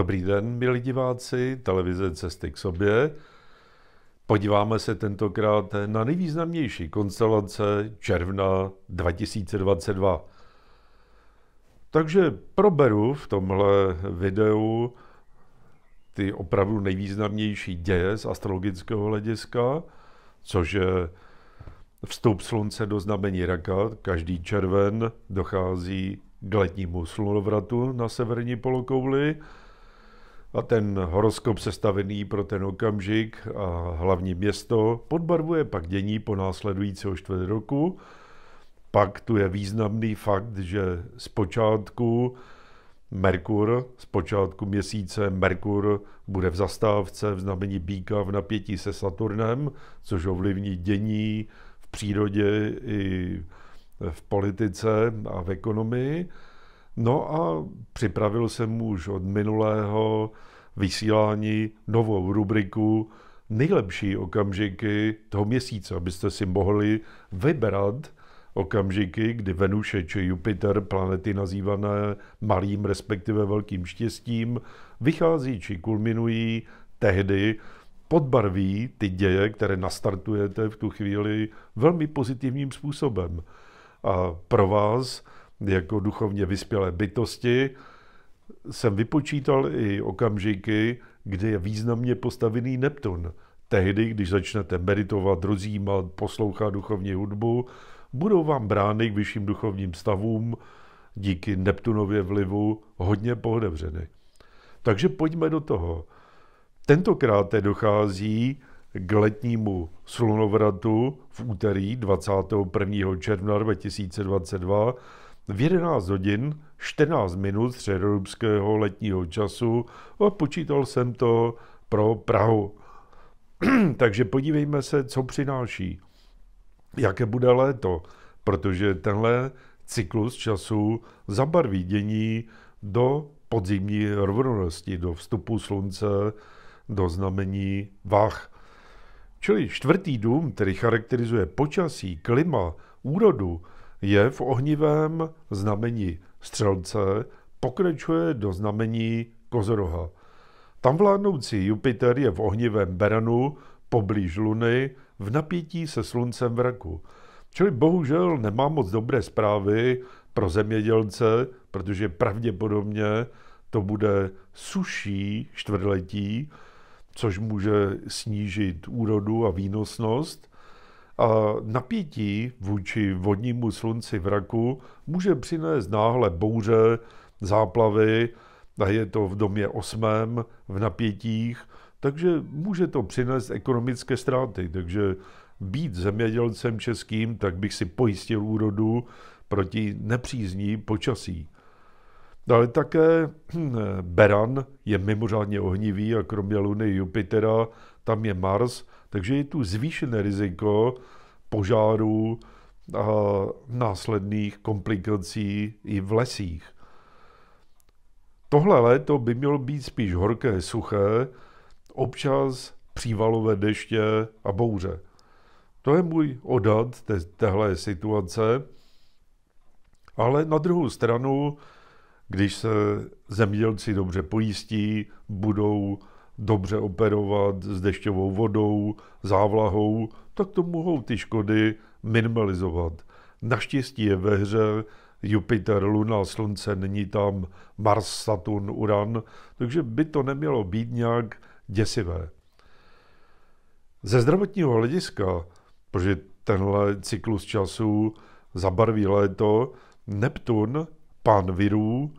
Dobrý den, milí diváci, televize Cesty k sobě. Podíváme se tentokrát na nejvýznamnější konstelace června 2022. Takže proberu v tomhle videu ty opravdu nejvýznamnější děje z astrologického hlediska, což je vstup slunce do znamení raka. Každý červen dochází k letnímu slunovratu na severní polokouli. A ten horoskop sestavený pro ten okamžik a hlavní město podbarvuje pak dění po následujícího čtvrt roku. Pak tu je významný fakt, že z počátku Merkur, z počátku měsíce Merkur bude v zastávce v znamení Bíka v napětí se Saturnem, což ovlivní dění v přírodě i v politice a v ekonomii. No a připravil jsem už od minulého vysílání novou rubriku nejlepší okamžiky toho měsíce, abyste si mohli vybrat okamžiky, kdy Venuše či Jupiter, planety nazývané malým respektive velkým štěstím, vychází či kulminují tehdy, podbarví ty děje, které nastartujete v tu chvíli velmi pozitivním způsobem. A pro vás jako duchovně vyspělé bytosti, jsem vypočítal i okamžiky, kdy je významně postavený Neptun. Tehdy, když začnete meditovat, rozjímat, poslouchat duchovní hudbu, budou vám brány k vyšším duchovním stavům díky Neptunově vlivu hodně pohodevřeny. Takže pojďme do toho. Tentokrát dochází k letnímu slunovratu v úterý 21. června 2022 v 11 hodin 14 minut středorubského letního času a počítal jsem to pro Prahu. Takže podívejme se, co přináší. Jaké bude léto, protože tenhle cyklus času zabarví dění do podzimní rovnosti, do vstupu slunce, do znamení vach. Čili čtvrtý dům, který charakterizuje počasí, klima, úrodu, je v ohnivém znamení střelce, pokračuje do znamení kozoroha. Tam vládnoucí Jupiter je v ohnivém beranu, poblíž Luny, v napětí se sluncem v raku. Čili bohužel nemá moc dobré zprávy pro zemědělce, protože pravděpodobně to bude suší čtvrtletí, což může snížit úrodu a výnosnost. Napětí vůči vodnímu slunci v raku může přinést náhle bouře, záplavy, a je to v domě osmém, v napětích, takže může to přinést ekonomické ztráty. Takže být zemědělcem českým, tak bych si pojistil úrodu proti nepřízní počasí. Ale také hm, Beran je mimořádně ohnivý a kromě Luny Jupitera tam je Mars, takže je tu zvýšené riziko požárů a následných komplikací i v lesích. Tohle léto by mělo být spíš horké, suché, občas přívalové deště a bouře. To je můj odhad te- téhle situace. Ale na druhou stranu, když se zemědělci dobře pojistí, budou dobře operovat s dešťovou vodou, závlahou, tak to mohou ty škody minimalizovat. Naštěstí je ve hře Jupiter, Luna, Slunce, není tam Mars, Saturn, Uran, takže by to nemělo být nějak děsivé. Ze zdravotního hlediska, protože tenhle cyklus času zabarví léto, Neptun, pán virů,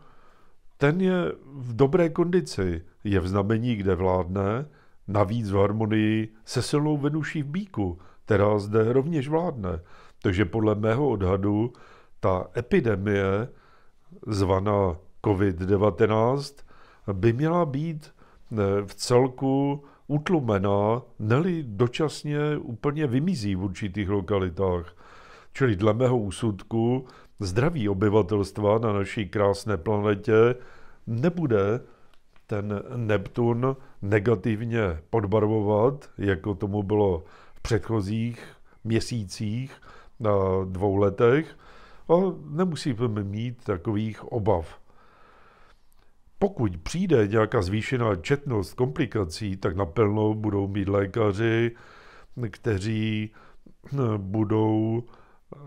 ten je v dobré kondici, je v znamení, kde vládne, navíc v harmonii se silnou Venuší v bíku, která zde rovněž vládne. Takže podle mého odhadu ta epidemie zvaná COVID-19 by měla být eh, v celku utlumená, neli dočasně úplně vymizí v určitých lokalitách. Čili dle mého úsudku zdraví obyvatelstva na naší krásné planetě nebude ten Neptun negativně podbarvovat, jako tomu bylo v předchozích měsících na dvou letech. A nemusíme mít takových obav. Pokud přijde nějaká zvýšená četnost komplikací, tak naplno budou mít lékaři, kteří budou eh,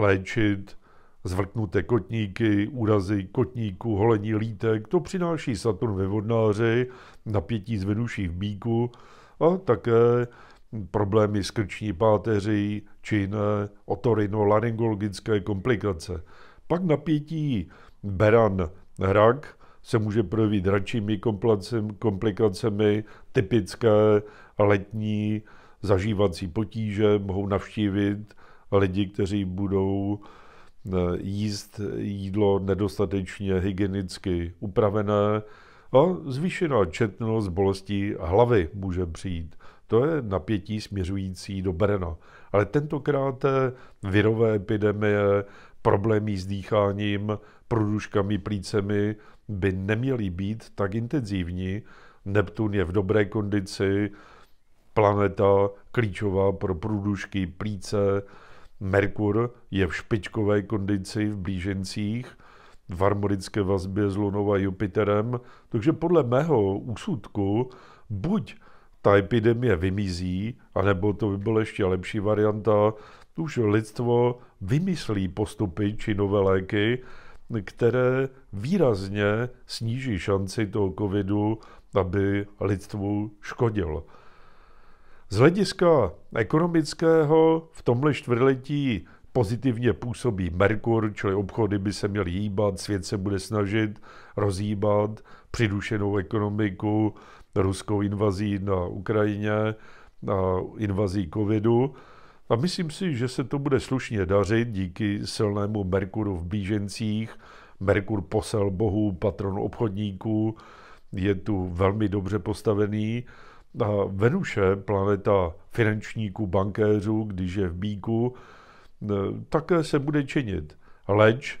léčit Zvrtnuté kotníky, úrazy kotníku, holení lítek, to přináší Saturn ve vodnáři, napětí z Venuší v bíku a také problémy s krční páteří či ne, otorino-laryngologické komplikace. Pak napětí beran rak se může projevit radšími komplikacemi, typické letní zažívací potíže mohou navštívit lidi, kteří budou Eh, jíst jídlo nedostatečně hygienicky upravené a zvýšená četnost bolestí hlavy může přijít. To je napětí směřující do Brna. Ale tentokrát virové epidemie, problémy s dýcháním, průduškami, plícemi by neměly být tak intenzivní. Neptun je v dobré kondici, planeta klíčová pro průdušky, plíce, Merkur je v špičkové kondici v blížencích, v harmonické vazbě s Lunou a Jupiterem, takže podle mého úsudku buď ta epidemie vymizí, anebo to by byla ještě lepší varianta, už lidstvo vymyslí postupy či nové léky, které výrazně sníží šanci toho covidu, aby lidstvu škodil. Z hlediska ekonomického v tomhle čtvrtletí pozitivně působí Merkur, čili obchody by se měly hýbat, svět se bude snažit rozjíbat přidušenou ekonomiku, ruskou invazí na Ukrajině, na invazí covidu. A myslím si, že se to bude slušně dařit díky silnému Merkuru v Bížencích. Merkur posel bohu, patron obchodníků, je tu velmi dobře postavený. Na Venuše, planeta finančníků, bankéřů, když je v bíku, e, také se bude činit. Leč,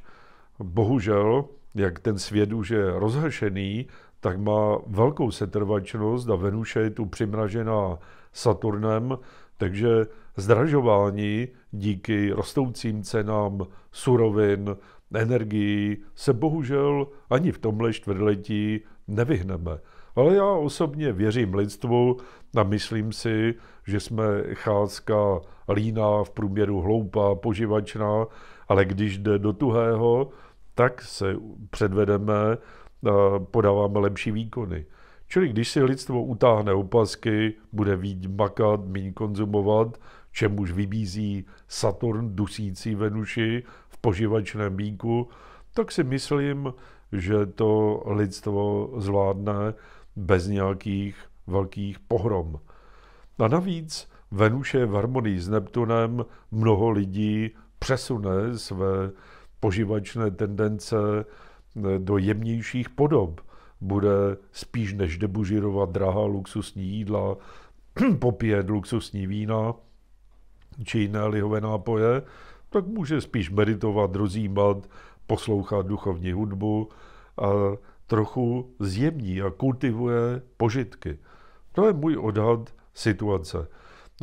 bohužel, jak ten svět už je rozhršený, tak má velkou setrvačnost a Venuše je tu přimražená Saturnem, takže zdražování díky rostoucím cenám surovin, energií se bohužel ani v tomhle čtvrtletí nevyhneme. Ale já osobně věřím lidstvu a myslím si, že jsme cházka líná, v průměru hloupá, poživačná, ale když jde do tuhého, tak se předvedeme, podáváme lepší výkony. Čili když si lidstvo utáhne opasky, bude víc makat, méně konzumovat, čemuž vybízí Saturn dusící Venuši v poživačném bíku, tak si myslím, že to lidstvo zvládne bez nějakých velkých pohrom. A navíc Venuše v harmonii s Neptunem mnoho lidí přesune své poživačné tendence eh, do jemnějších podob. Bude spíš než debužirovat drahá luxusní jídla, popíjet luxusní vína či jiné lihové nápoje, tak může spíš meditovat, rozjímat, poslouchat duchovní hudbu a trochu zjemní a kultivuje požitky. To je můj odhad situace.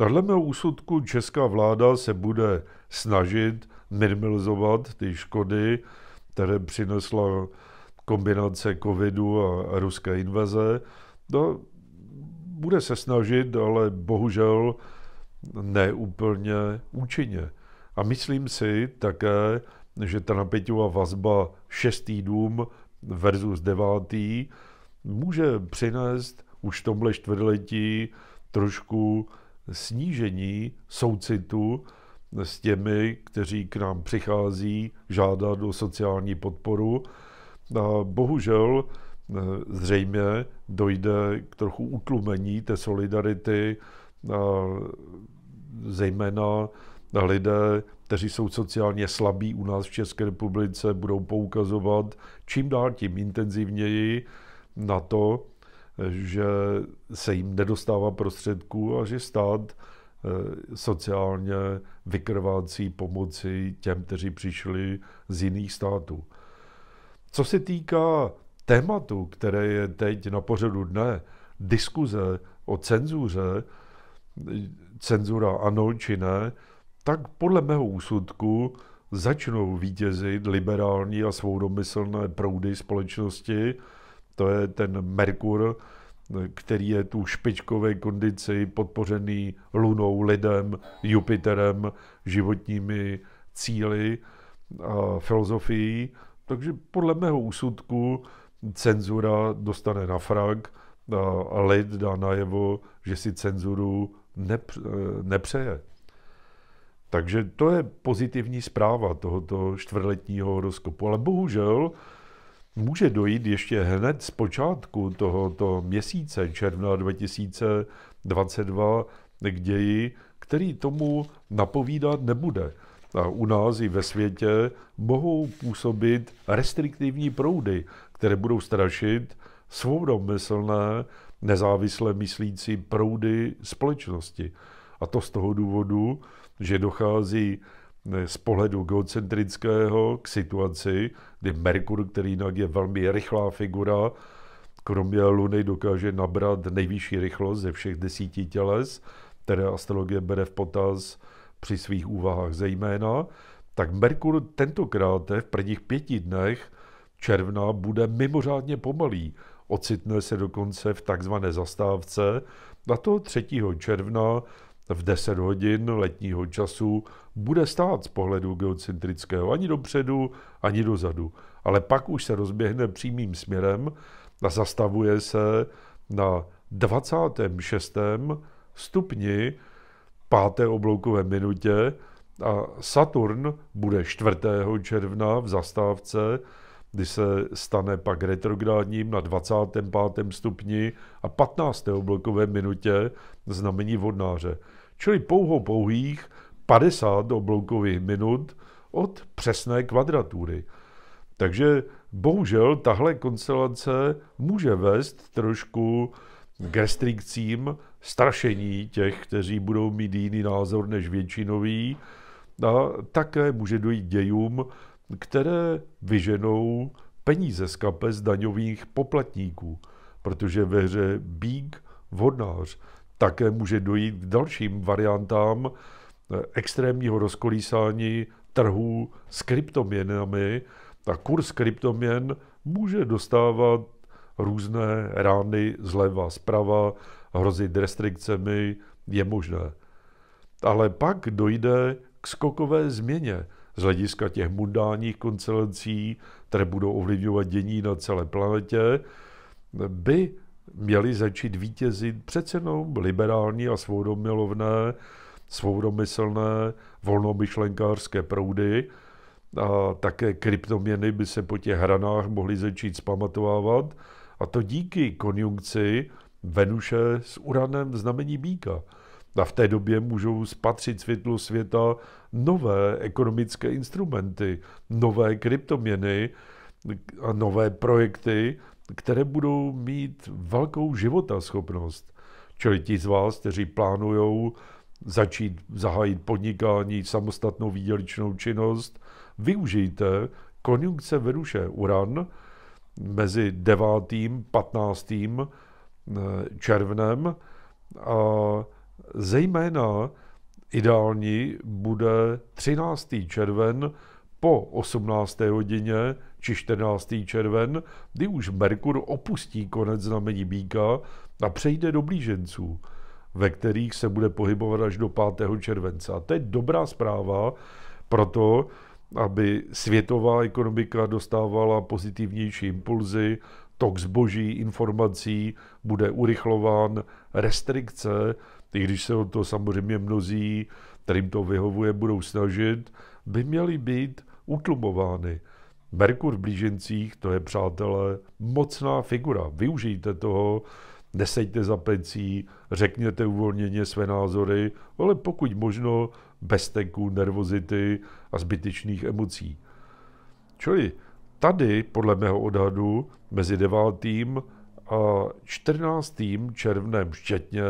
Dle mého úsudku česká vláda se bude snažit minimalizovat ty škody, které přinesla kombinace covidu a ruské invaze. No, bude se snažit, ale bohužel ne úplně účinně. A myslím si také, že ta napěťová vazba šestý dům versus devátý může přinést už v tomhle čtvrtletí trošku snížení soucitu s těmi, kteří k nám přichází žádat o sociální podporu. A bohužel eh, zřejmě dojde k trochu utlumení té solidarity, zejména lidé, kteří jsou sociálně slabí u nás v České republice, budou poukazovat čím dál tím intenzivněji na to, že se jim nedostává prostředků a že stát eh, sociálně vykrvácí pomoci těm, kteří přišli z jiných států. Co se týká tématu, které je teď na pořadu dne, diskuze o cenzuře, eh, cenzura ano či ne, tak podle mého úsudku začnou vítězit liberální a svoudomyslné proudy společnosti. To je ten Merkur, který je tu špičkové kondici podpořený lunou, lidem, Jupiterem, životními cíly a filozofií. Takže podle mého úsudku cenzura dostane na frak a lid dá najevo, že si cenzuru nepřeje. Takže to je pozitivní zpráva tohoto čtvrtletního horoskopu. Ale bohužel může dojít ještě hned z počátku tohoto měsíce, června 2022, k ději, který tomu napovídat nebude. A u nás i ve světě mohou působit restriktivní proudy, které budou strašit svobodomyslné, nezávisle myslící proudy společnosti. A to z toho důvodu, že dochází z pohledu geocentrického k situaci, kdy Merkur, který jinak je velmi rychlá figura, kromě Luny dokáže nabrat nejvyšší rychlost ze všech desíti těles, které astrologie bere v potaz při svých úvahách zejména, tak Merkur tentokrát v prvních pěti dnech června bude mimořádně pomalý. Ocitne se dokonce v takzvané zastávce a to 3. června v 10 hodin letního času bude stát z pohledu geocentrického ani dopředu, ani dozadu. Ale pak už se rozběhne přímým směrem a zastavuje se na 26. stupni páté obloukové minutě a Saturn bude 4. června v zastávce, kdy se stane pak retrográdním na 25. stupni a 15. oblokové minutě znamení vodnáře čili pouhou pouhých 50 obloukových minut od přesné kvadratury. Takže bohužel tahle konstelace může vést trošku k restrikcím strašení těch, kteří budou mít jiný názor než většinový a také může dojít dějům, které vyženou peníze z kapes daňových poplatníků, protože ve hře Bík, vhodnář také může dojít k dalším variantám eh, extrémního rozkolísání trhů s kryptoměnami a kurz kryptoměn může dostávat různé rány zleva, zprava, hrozit restrikcemi, je možné. Ale pak dojde k skokové změně z hlediska těch mundálních koncelencí, které budou ovlivňovat dění na celé planetě, by měli začít vítězit přece jenom liberální a svobodomilovné, svobodomyslné, volnomyšlenkářské proudy a také kryptoměny by se po těch hranách mohly začít zpamatovávat a to díky konjunkci Venuše s uranem v znamení býka. A v té době můžou spatřit světlo světa nové ekonomické instrumenty, nové kryptoměny, a nové projekty, které budou mít velkou životaschopnost. Čili ti z vás, kteří plánují začít zahájit podnikání, samostatnou výdělečnou činnost, využijte konjunkce Venuše Uran mezi 9. 15. Eh, červnem a zejména ideální bude 13. červen po 18. hodině či 14. červen, kdy už Merkur opustí konec znamení Bíka a přejde do Blíženců, ve kterých se bude pohybovat až do 5. července. A to je dobrá zpráva pro to, aby světová ekonomika dostávala pozitivnější impulzy, tok zboží, informací bude urychlován, restrikce, i když se o to samozřejmě mnozí, kterým to vyhovuje, budou snažit, by měly být utlumovány. Merkur v blížencích, to je, přátelé, mocná figura. Využijte toho, neseďte za pecí, řekněte uvolněně své názory, ale pokud možno bez teku, nervozity a zbytečných emocí. Čili tady, podle mého odhadu, mezi 9. a 14. červnem včetně,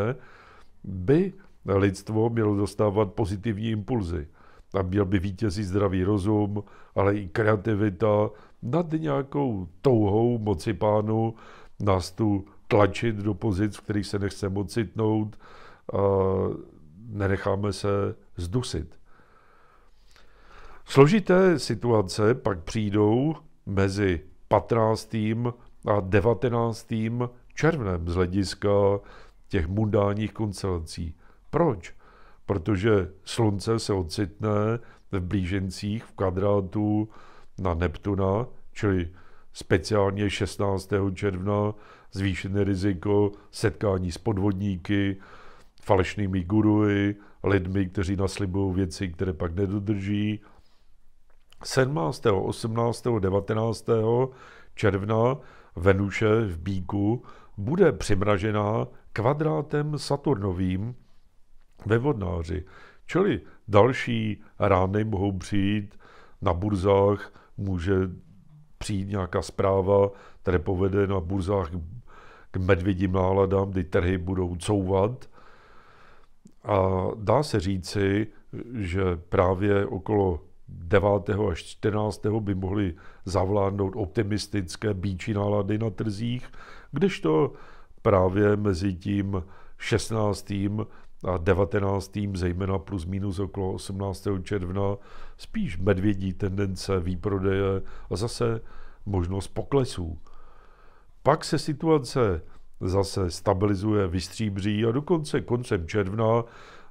by lidstvo mělo dostávat pozitivní impulzy tam měl by vítězí zdravý rozum, ale i kreativita nad nějakou touhou moci pánu nás tu tlačit do pozic, v kterých se nechceme mocitnout a nenecháme se zdusit. Složité situace pak přijdou mezi 15. a 19. červnem z hlediska těch mundálních konstelací. Proč? protože slunce se ocitne v blížencích v kvadrátu na Neptuna, čili speciálně 16. června zvýšené riziko setkání s podvodníky, falešnými guruji, lidmi, kteří naslibují věci, které pak nedodrží. 17., 18., 19. června Venuše v Bíku bude přimražená kvadrátem Saturnovým, ve vodnáři. Čili další rány mohou přijít na burzách, může přijít nějaká zpráva, která povede na burzách k medvědím náladám, kdy trhy budou couvat. A dá se říci, že právě okolo 9. až 14. by mohly zavládnout optimistické bíčí nálady na trzích, kdežto právě mezi tím 16 a 19. zejména plus minus okolo 18. června, spíš medvědí tendence výprodeje a zase možnost poklesů. Pak se situace zase stabilizuje, vystříbří a dokonce koncem června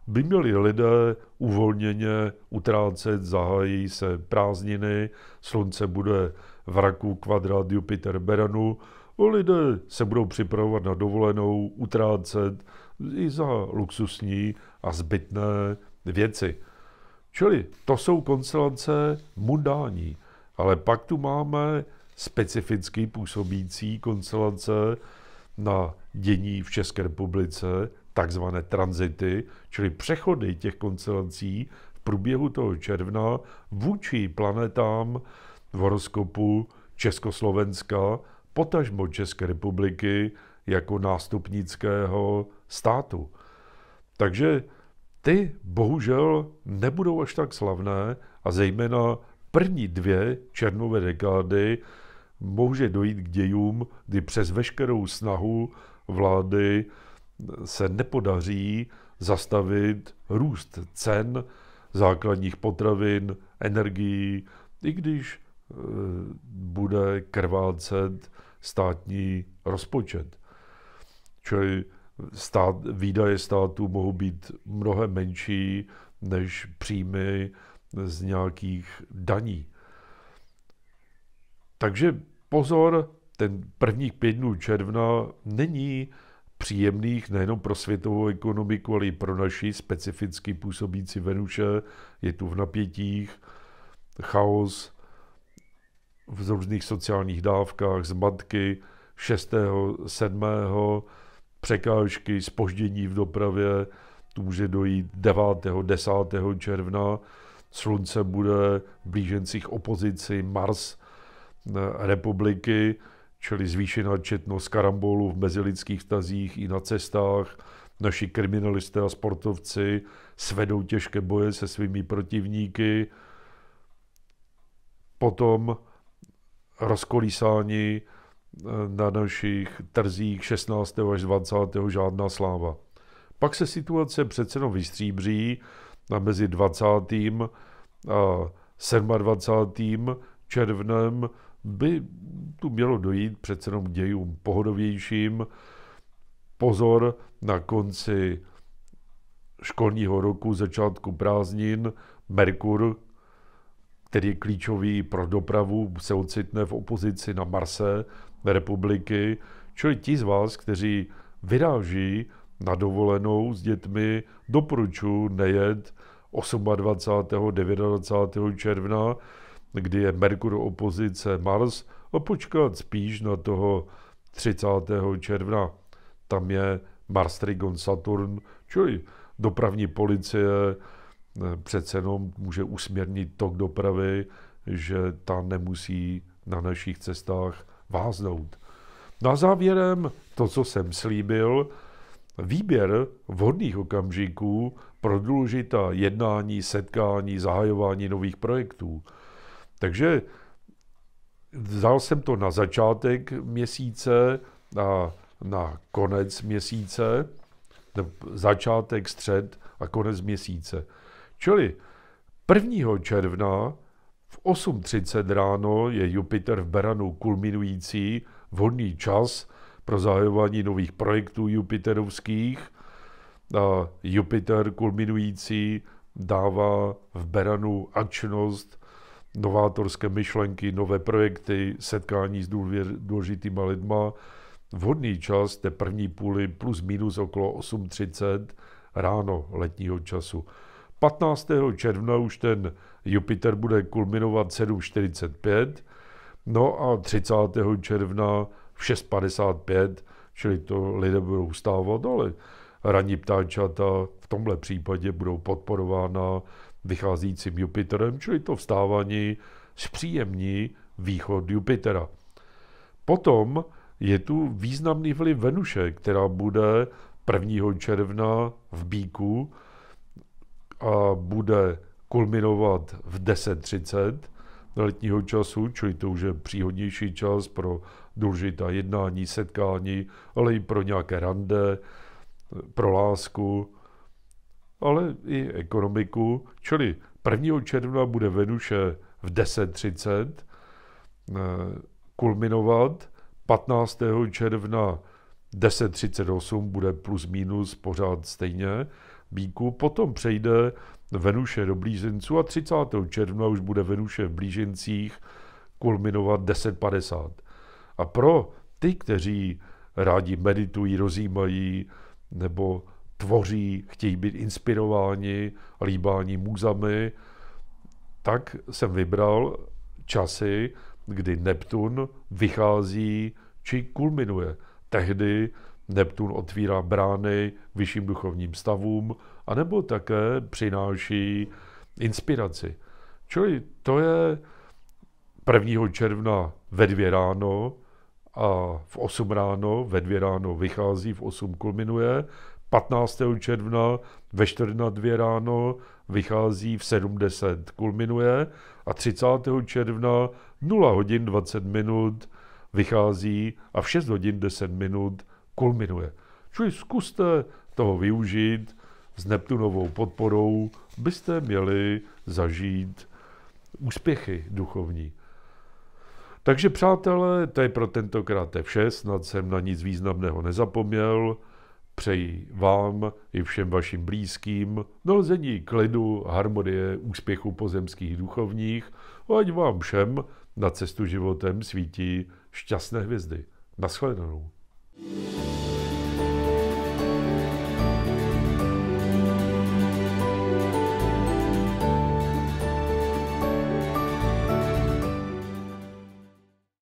by měli lidé uvolněně utrácet, zahájí se prázdniny, slunce bude v raku kvadrát Jupiter Beranu, lidé se budou připravovat na dovolenou, utrácet, i za luxusní a zbytné věci. Čili to jsou konstelance mundání, ale pak tu máme specificky působící konstelance na dění v České republice, takzvané tranzity, čili přechody těch konstelancí v průběhu toho června vůči planetám v horoskopu Československa, potažmo České republiky jako nástupnického státu. Takže ty bohužel nebudou až tak slavné a zejména první dvě černové dekády může dojít k dějům, kdy přes veškerou snahu vlády se nepodaří zastavit růst cen základních potravin, energií, i když e, bude krvácet státní rozpočet. Čili stát, výdaje státu mohou být mnohem menší než příjmy z nějakých daní. Takže pozor, ten prvních pět dnů června není příjemných nejenom pro světovou ekonomiku, ale i pro naši specificky působící Venuše. Je tu v napětích chaos v různých sociálních dávkách, zmatky 6. 7 překážky, spoždění v dopravě, tu může dojít 9. 10. června, slunce bude v blížencích opozici Mars eh, republiky, čili zvýšená četnost karambolů v mezilidských tazích i na cestách. Naši kriminalisté a sportovci svedou těžké boje se svými protivníky. Potom rozkolísání Eh, na našich trzích 16. až 20. žádná sláva. Pak se situace přece jenom vystříbří a mezi 20. a 27. červnem by tu mělo dojít přece jenom dějům pohodovějším. Pozor, na konci školního roku, začátku prázdnin, Merkur, který je klíčový pro dopravu, se ocitne v opozici na Marse, republiky, čili ti z vás, kteří vyráží na dovolenou s dětmi, doporučuji nejet 28. 29. června, kdy je Merkur opozice Mars, a počkat spíš na toho 30. června. Tam je Mars Trigon Saturn, čili dopravní policie eh, přece jenom může usměrnit tok dopravy, že ta nemusí na našich cestách váznout. Na závěrem to, co jsem slíbil, výběr vhodných okamžiků pro důležitá jednání, setkání, zahajování nových projektů. Takže vzal jsem to na začátek měsíce, a na konec měsíce, začátek, střed a konec měsíce. Čili 1. června 8.30 ráno je Jupiter v Beranu kulminující vhodný čas pro zahajování nových projektů jupiterovských. A Jupiter kulminující dává v Beranu akčnost, novátorské myšlenky, nové projekty, setkání s důležitýma lidma. Vhodný čas té první půly plus minus okolo 8.30 ráno letního času. 15. června už ten Jupiter bude kulminovat 7.45, no a 30. června v 6.55, čili to lidé budou stávat, ale ranní ptáčata v tomhle případě budou podporována vycházícím Jupiterem, čili to vstávání zpříjemní východ Jupitera. Potom je tu významný vliv Venuše, která bude 1. června v Bíku a bude kulminovat v 10.30 letního času, čili to už je příhodnější čas pro důležitá jednání, setkání, ale i pro nějaké rande, pro lásku, ale i ekonomiku. Čili 1. června bude Venuše v 10.30 eh, kulminovat, 15. června 10.38 bude plus minus pořád stejně, Bíku, potom přejde Venuše do Blíženců a 30. června už bude Venuše v Blížencích kulminovat 10.50. A pro ty, kteří rádi meditují, rozjímají nebo tvoří, chtějí být inspirováni, líbání můzami, tak jsem vybral časy, kdy Neptun vychází či kulminuje. Tehdy Neptun otvírá brány vyšším duchovním stavům, anebo také přináší inspiraci. Čili to je 1. června ve dvě ráno a v 8 ráno, ve dvě ráno vychází, v 8 kulminuje, 15. června ve 4 na 2 ráno vychází, v 70 kulminuje a 30. června 0 hodin 20 minut vychází a v 6 hodin 10 minut kulminuje. Čili zkuste toho využít s Neptunovou podporou, byste měli zažít úspěchy duchovní. Takže přátelé, to je pro tentokrát vše, snad jsem na nic významného nezapomněl. Přeji vám i všem vašim blízkým nalezení klidu, harmonie, úspěchu pozemských duchovních a ať vám všem na cestu životem svítí šťastné hvězdy. Naschledanou. Thank you.